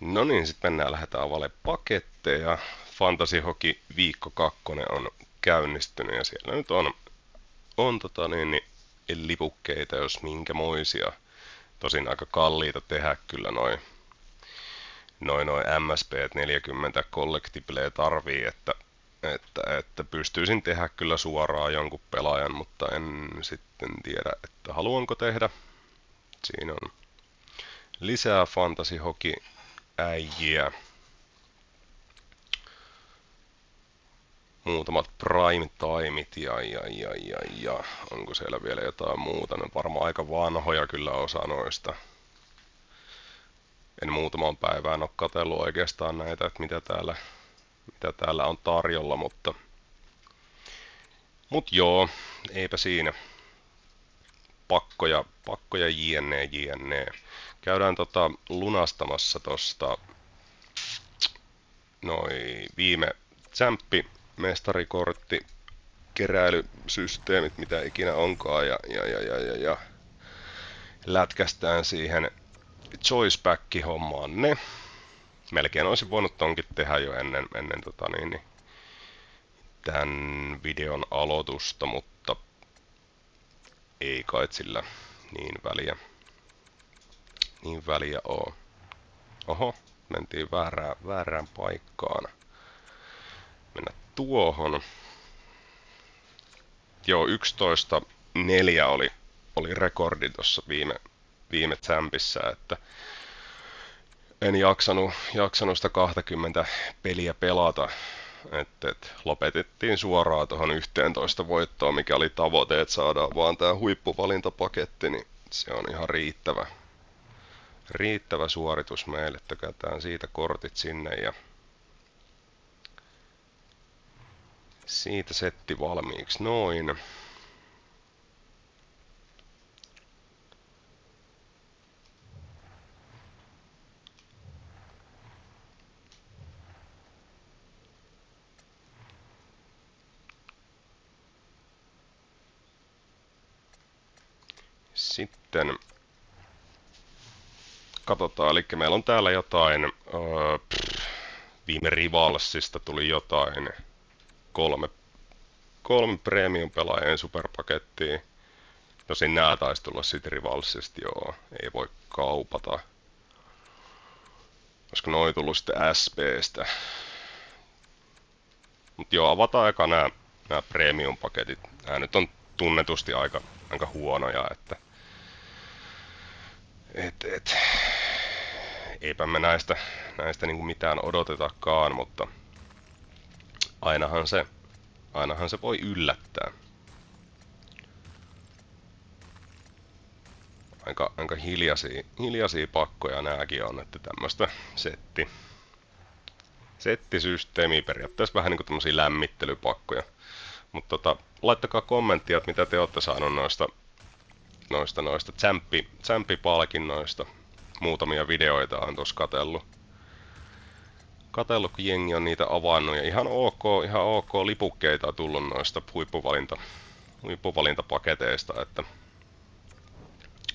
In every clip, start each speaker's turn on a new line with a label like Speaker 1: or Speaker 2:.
Speaker 1: No niin, sitten mennään, lähdetään avalle paketteja. Fantasy Hockey viikko kakkonen on käynnistynyt ja siellä nyt on, on tota niin, niin, lipukkeita, jos minkämoisia. Tosin aika kalliita tehdä kyllä noin noin noi MSP 40 collectibleja tarvii, että, että, että pystyisin tehdä kyllä suoraan jonkun pelaajan, mutta en sitten tiedä, että haluanko tehdä. Siinä on lisää fantasy hoki äijiä. Muutamat prime timeit ja, ja, ja, ja, ja onko siellä vielä jotain muuta? on varmaan aika vanhoja kyllä osa noista. En muutaman päivään ole katsellut oikeastaan näitä, että mitä täällä, mitä täällä on tarjolla, mutta Mut joo, eipä siinä. Pakkoja, pakkoja jne, jne. Käydään tota lunastamassa tosta noi viime tsemppi, mestarikortti, keräilysysteemit, mitä ikinä onkaan, ja, ja, ja, ja, ja, ja lätkästään siihen choice hommaan ne. Melkein olisin voinut tonkin tehdä jo ennen, ennen tota niin, niin, tämän videon aloitusta, mutta ei kai sillä niin väliä niin väliä oo. Oho, mentiin väärään, väärään paikkaan. Mennä tuohon. Joo, 11.4 oli, oli rekordi tuossa viime, viime tämpissä, että en jaksanut, jaksanut sitä 20 peliä pelata. Et, et, lopetettiin suoraan tuohon 11 voittoon, mikä oli tavoite, että saadaan vaan tämä huippuvalintapaketti, niin se on ihan riittävä riittävä suoritus meille, tökätään siitä kortit sinne ja siitä setti valmiiksi noin. Sitten katsotaan, eli meillä on täällä jotain, öö, pff, viime Rivalsista tuli jotain, kolme, kolme premium-pelaajien superpakettia. No sinä taisi tulla sitten Rivalsista, joo, ei voi kaupata. Koska noin tullut sitten SBstä? Mut joo, avataan eka nämä, nämä premium-paketit. Nämä nyt on tunnetusti aika, aika huonoja, että et, et eipä me näistä, näistä niin kuin mitään odotetakaan, mutta ainahan se, ainahan se voi yllättää. Aika, aika hiljaisia, hiljaisia pakkoja nääkin on, että tämmöistä setti, settisysteemiä, periaatteessa vähän niin kuin tämmöisiä lämmittelypakkoja. Mutta tota, laittakaa kommenttia, että mitä te olette saanut noista, noista, noista tsämppi, tsämppipalkinnoista muutamia videoita on tuossa katellut. Katellut, kun jengi on niitä avannut. Ja ihan ok, ihan ok lipukkeita on tullut noista huippuvalinta, huippuvalintapaketeista, että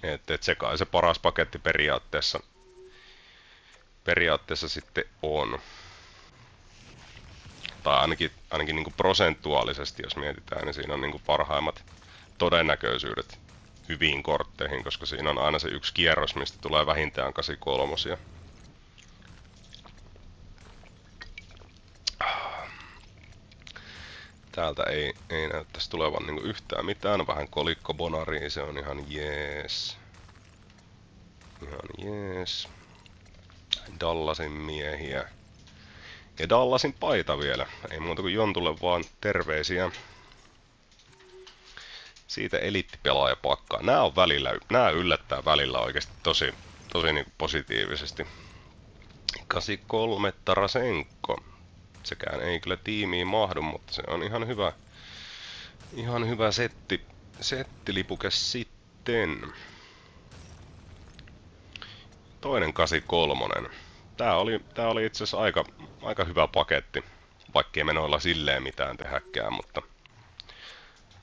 Speaker 1: että et se kai se paras paketti periaatteessa, periaatteessa sitten on. Tai ainakin, ainakin niin kuin prosentuaalisesti, jos mietitään, niin siinä on niin kuin parhaimmat todennäköisyydet hyviin kortteihin, koska siinä on aina se yksi kierros, mistä tulee vähintään 83. Täältä ei, ei näyttäisi tulevan niinku yhtään mitään. Vähän kolikko bonariin, se on ihan jees. Ihan jees. Dallasin miehiä. Ja Dallasin paita vielä. Ei muuta kuin Jontulle vaan terveisiä siitä pakkaa. Nämä on välillä, nämä yllättää välillä oikeasti tosi, tosi niin positiivisesti. 83 Tarasenko. Sekään ei kyllä tiimiin mahdu, mutta se on ihan hyvä, ihan hyvä setti, settilipuke sitten. Toinen 83. Tää oli, tää oli itse asiassa aika, aika hyvä paketti, vaikkei me noilla silleen mitään tehäkään, mutta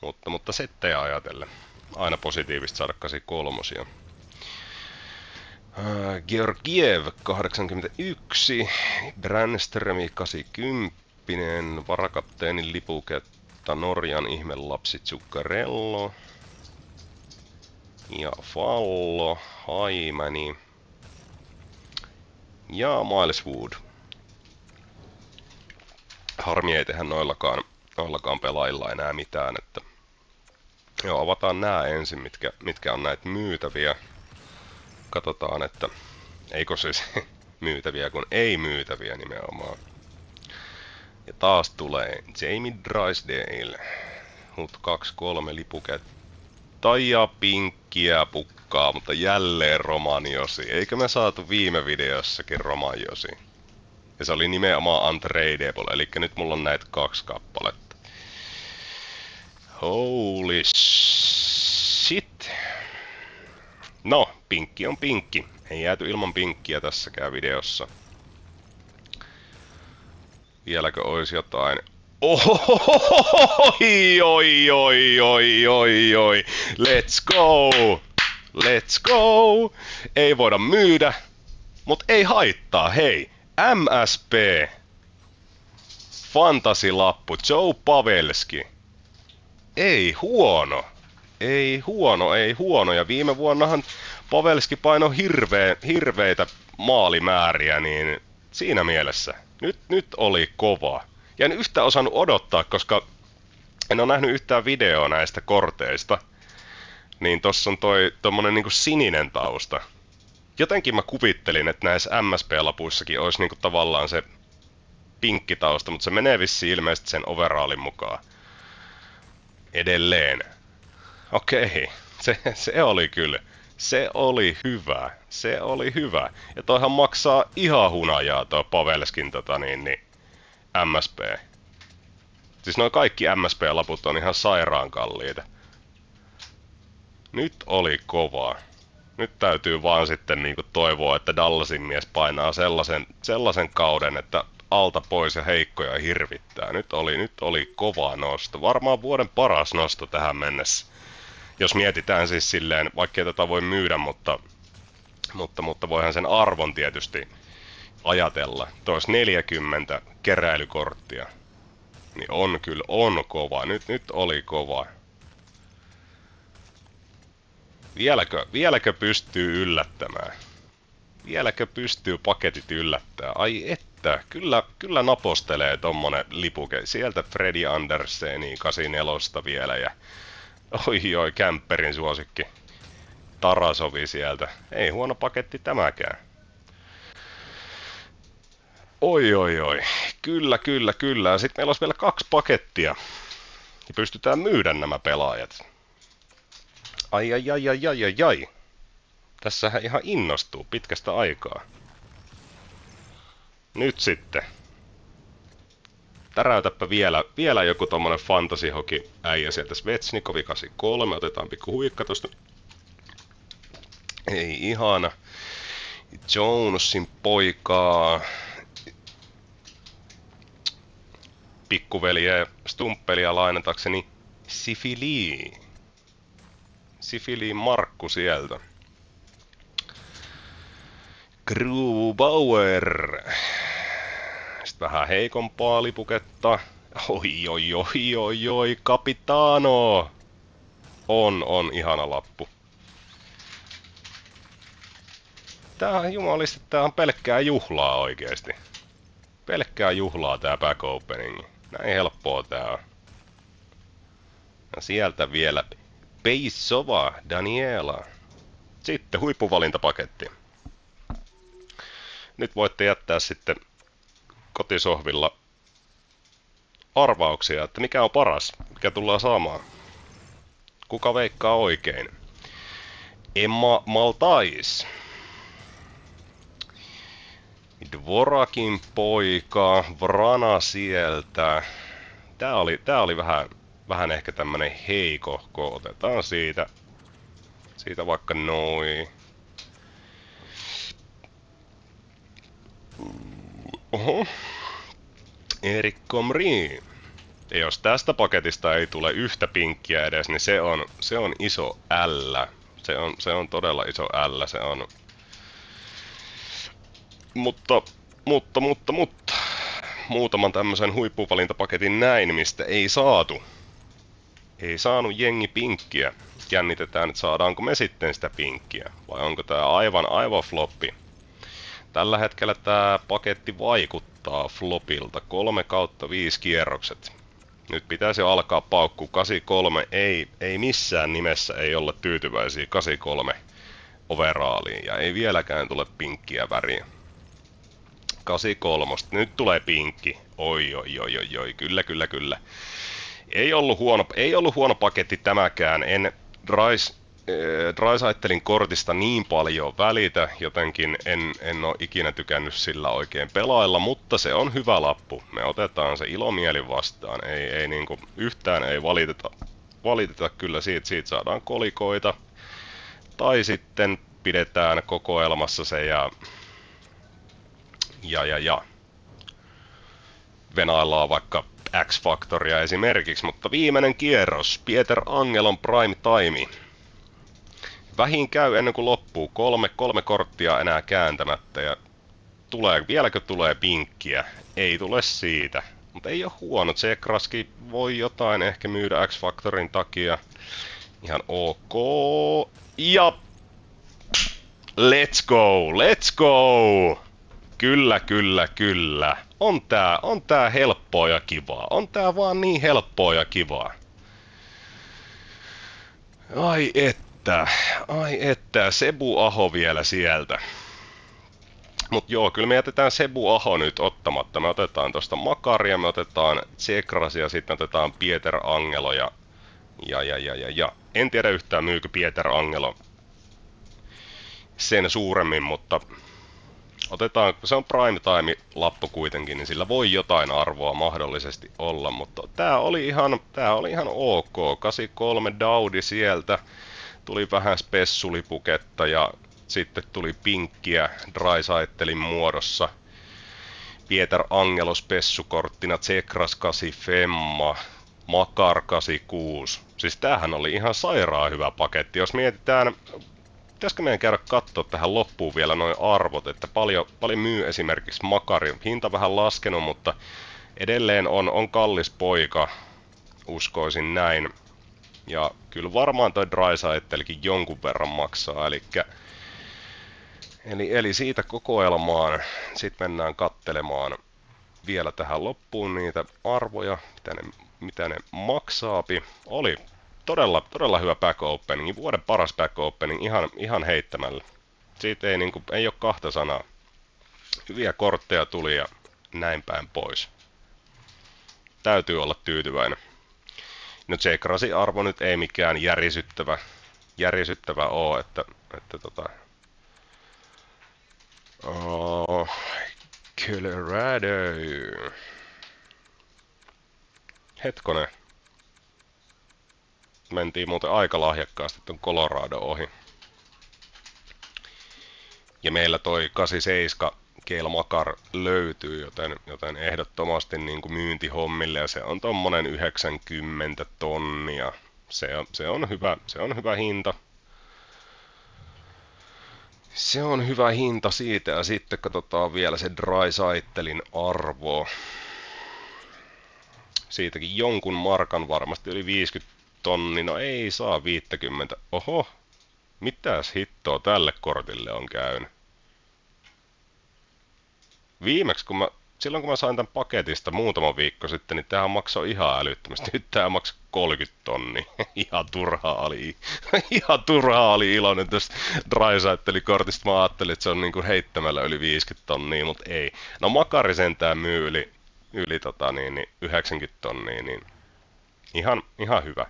Speaker 1: mutta, mutta settejä ajatellen. Aina positiivista sarkkasi kolmosia. Äh, Georgiev 81, Brännströmi 80, varakapteenin lipuketta Norjan lapsi Zuccarello ja Fallo, Haimani ja Miles Wood. Harmi ei tehdä noillakaan ollakaan pelailla enää mitään. Että... Joo, avataan nämä ensin, mitkä, mitkä on näitä myytäviä. Katsotaan, että eikö siis myytäviä kun ei myytäviä nimenomaan. Ja taas tulee Jamie Drysdale. Hut 2-3 lipuket. Taija pinkkiä pukkaa, mutta jälleen romaniosi. Eikö me saatu viime videossakin romaniosi? Ja se oli nimenomaan untradeable, eli nyt mulla on näitä kaksi kappaletta. Holy shit. No, pinkki on pinkki. Ei jääty ilman pinkkiä tässäkään videossa. Vieläkö olisi jotain? Oi, oi, oi, oi, oi, oi. Let's go! Let's go! Ei voida myydä, mut ei haittaa, hei. MSP. Fantasilappu, Joe Pavelski ei huono. Ei huono, ei huono. Ja viime vuonnahan Pavelski paino hirveä, hirveitä maalimääriä, niin siinä mielessä. Nyt, nyt oli kova. Ja en yhtä osannut odottaa, koska en ole nähnyt yhtään videoa näistä korteista. Niin tossa on toi tommonen niinku sininen tausta. Jotenkin mä kuvittelin, että näissä MSP-lapuissakin olisi niinku tavallaan se pinkki tausta, mutta se menee vissiin ilmeisesti sen overallin mukaan edelleen. Okei, se, se oli kyllä. Se oli hyvä. Se oli hyvä. Ja toihan maksaa ihan hunajaa toi Pavelskin tota niin, niin MSP. Siis noin kaikki MSP-laput on ihan sairaan kalliita. Nyt oli kovaa. Nyt täytyy vaan sitten niinku toivoa, että Dallasin mies painaa sellaisen, sellaisen kauden, että alta pois ja heikkoja hirvittää. Nyt oli, nyt oli kova nosto. Varmaan vuoden paras nosto tähän mennessä. Jos mietitään siis silleen, vaikkei tätä voi myydä, mutta, mutta, mutta voihan sen arvon tietysti ajatella. Tois 40 keräilykorttia. Niin on kyllä, on kova. Nyt, nyt oli kova. Vieläkö, vieläkö pystyy yllättämään? Vieläkö pystyy paketit yllättää? Ai et että kyllä, kyllä napostelee tommonen lipuke. Sieltä Freddy Anderseni 84 vielä ja oi oi, kämpperin suosikki. Tarasovi sieltä. Ei huono paketti tämäkään. Oi, oi, oi. Kyllä, kyllä, kyllä. Sitten meillä olisi vielä kaksi pakettia. Ja niin pystytään myydä nämä pelaajat. Ai, ai, ai, ai, ai, ai, ai. Tässähän ihan innostuu pitkästä aikaa. Nyt sitten. Täräytäpä vielä, vielä joku tommonen fantasihoki äijä sieltä Svetsnikovi 83. Otetaan pikku huikka tosta. Ei ihana. Jonesin poikaa. Pikkuveliä ja stumppelia lainatakseni Sifili. Sifili Markku sieltä. Grubauer. Bauer. Sitten vähän heikompaa lipuketta. Oi, oi, oi, oi, oi, kapitaano! On, on, ihana lappu. on jumalista tää on pelkkää juhlaa oikeesti. Pelkkää juhlaa tää back opening. Näin helppoa tää on. Ja sieltä vielä Peissova Daniela. Sitten huippuvalintapaketti. Nyt voitte jättää sitten kotisohvilla arvauksia, että mikä on paras, mikä tullaan saamaan. Kuka veikkaa oikein? Emma Maltais. Dvorakin poika, Vrana sieltä. Tää oli, tää oli vähän, vähän ehkä tämmönen heikohko. Otetaan siitä, siitä vaikka noin. Oho. Erik Komri. Ja jos tästä paketista ei tule yhtä pinkkiä edes, niin se on, se on iso L. Se on, se on todella iso L. Se on... Mutta, mutta, mutta, mutta. Muutaman tämmöisen huippuvalintapaketin näin, mistä ei saatu. Ei saanut jengi pinkkiä. Jännitetään, että saadaanko me sitten sitä pinkkiä. Vai onko tää aivan aivan floppi tällä hetkellä tämä paketti vaikuttaa flopilta. 3 kautta 5 kierrokset. Nyt pitäisi alkaa paukku 83. Ei, ei missään nimessä ei olla tyytyväisiä 83 overaaliin ja ei vieläkään tule pinkkiä väriä. 83. Nyt tulee pinkki. Oi, oi, oi, oi, oi. Kyllä, kyllä, kyllä. Ei ollut huono, ei ollut huono paketti tämäkään. En Rice Äh, Drysaitelin kortista niin paljon välitä, jotenkin en, en ole ikinä tykännyt sillä oikein pelailla, mutta se on hyvä lappu. Me otetaan se ilomielin vastaan, ei, ei niinku, yhtään ei valiteta, valiteta kyllä siitä, siitä saadaan kolikoita. Tai sitten pidetään kokoelmassa se ja ja ja ja. Venaillaan vaikka X-Factoria esimerkiksi, mutta viimeinen kierros, Pieter Angelon Prime Time vähin käy ennen kuin loppuu. Kolme, kolme korttia enää kääntämättä ja tulee, vieläkö tulee pinkkiä? Ei tule siitä. Mutta ei ole huono. Zekraski voi jotain ehkä myydä X-Factorin takia. Ihan ok. Ja let's go, let's go! Kyllä, kyllä, kyllä. On tää, on tää helppoa ja kivaa. On tää vaan niin helppoa ja kivaa. Ai et että, ai että, Sebu Aho vielä sieltä. Mutta joo, kyllä me jätetään Sebu Aho nyt ottamatta. Me otetaan tuosta Makaria, me otetaan Tsekrasia, sitten otetaan Pieter Angelo ja, ja, ja, ja, ja, ja. En tiedä yhtään myykö Pieter Angelo sen suuremmin, mutta otetaan, se on prime time lappu kuitenkin, niin sillä voi jotain arvoa mahdollisesti olla, mutta tää oli ihan, tää oli ihan ok. 83 Daudi sieltä, tuli vähän spessulipuketta ja sitten tuli pinkkiä Drysaitelin muodossa. Pieter Angelos pessukorttina Tsekras 8 Femma, Makar 86. Siis tämähän oli ihan sairaan hyvä paketti. Jos mietitään, pitäisikö meidän käydä katsoa tähän loppuun vielä noin arvot, että paljon, paljon myy esimerkiksi Makari. Hinta vähän laskenut, mutta edelleen on, on kallis poika, uskoisin näin. Ja kyllä varmaan toi Drysaitelkin jonkun verran maksaa, eli Eli, eli siitä kokoelmaan sitten mennään kattelemaan vielä tähän loppuun niitä arvoja, mitä ne, mitä ne maksaapi. Oli todella, todella hyvä back opening, vuoden paras back opening ihan, ihan heittämällä. Siitä ei, niin kuin, ei ole kahta sanaa. Hyviä kortteja tuli ja näin päin pois. Täytyy olla tyytyväinen. No Jake arvo nyt ei mikään järisyttävä, järisyttävä ole, että, että tota... Oh, Colorado. hetkone, Mentiin muuten aika lahjakkaasti tuon Colorado ohi. Ja meillä toi 87 Keil Makar löytyy, joten, joten ehdottomasti niin kuin myyntihommille ja se on tuommoinen 90 tonnia. Se, on, se, on hyvä, se on hyvä hinta. Se on hyvä hinta siitä ja sitten katsotaan vielä se Dry Saittelin arvo. Siitäkin jonkun markan varmasti yli 50 tonni, no ei saa 50. Oho, mitäs hittoa tälle kortille on käynyt? viimeksi, kun mä, silloin kun mä sain tämän paketista muutama viikko sitten, niin tämä maksoi ihan älyttömästi. Nyt tämä maksoi 30 tonni. ihan turhaa oli, ihan turhaa oli iloinen tästä Drysaitelikortista. Mä ajattelin, että se on niinku heittämällä yli 50 tonnia, mutta ei. No Makari sentään myy yli, yli tota, niin, niin 90 tonnia, niin ihan, ihan hyvä.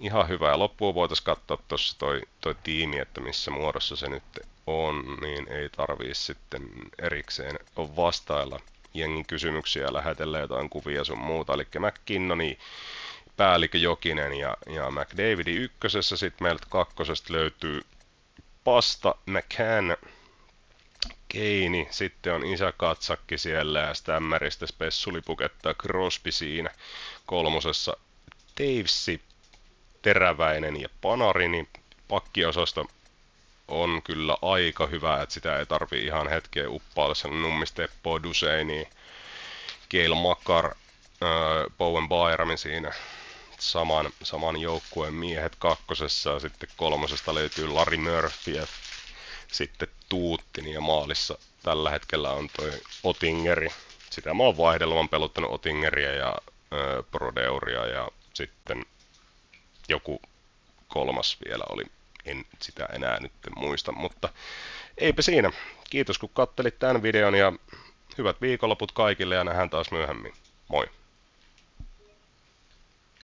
Speaker 1: Ihan hyvä. Ja loppuun voitaisiin katsoa tuossa toi, toi tiimi, että missä muodossa se nyt on, niin ei tarvii sitten erikseen vastailla jengin kysymyksiä, lähetellä jotain kuvia sun muuta. Eli McKinnoni, päällikkö Jokinen ja, ja McDavidi ykkösessä, sitten meiltä kakkosesta löytyy Pasta, McCann, Keini, sitten on isä Katsakki siellä ja Stämmäristä Spessulipuketta Crosby siinä kolmosessa. Teivsi, Teräväinen ja Panarini, niin pakkiosasta on kyllä aika hyvä, että sitä ei tarvi ihan hetkeä uppailla. se on nummisteppoa, Duseini, Keil Makar, Bowen Byramin siinä saman, saman joukkueen miehet kakkosessa ja sitten kolmosesta löytyy Larry Murphy ja sitten Tuuttini ja maalissa tällä hetkellä on toi Otingeri. Sitä mä oon vaihdelman peluttanut Otingeria ja ö, Prodeuria ja sitten joku kolmas vielä oli en sitä enää nyt muista, mutta eipä siinä. Kiitos kun kattelit tämän videon ja hyvät viikonloput kaikille ja nähdään taas myöhemmin. Moi!